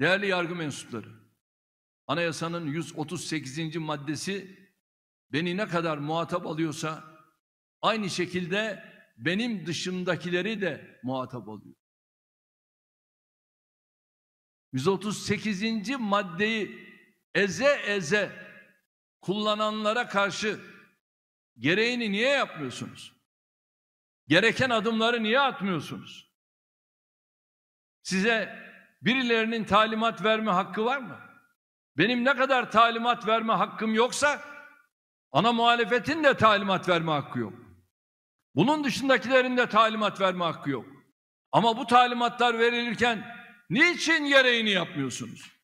Değerli yargı mensupları, anayasanın 138. maddesi beni ne kadar muhatap alıyorsa aynı şekilde benim dışındakileri de muhatap alıyor. 138. maddeyi eze eze kullananlara karşı gereğini niye yapmıyorsunuz? Gereken adımları niye atmıyorsunuz? Size birilerinin talimat verme hakkı var mı? Benim ne kadar talimat verme hakkım yoksa ana muhalefetin de talimat verme hakkı yok. Bunun dışındakilerin de talimat verme hakkı yok. Ama bu talimatlar verilirken niçin gereğini yapmıyorsunuz?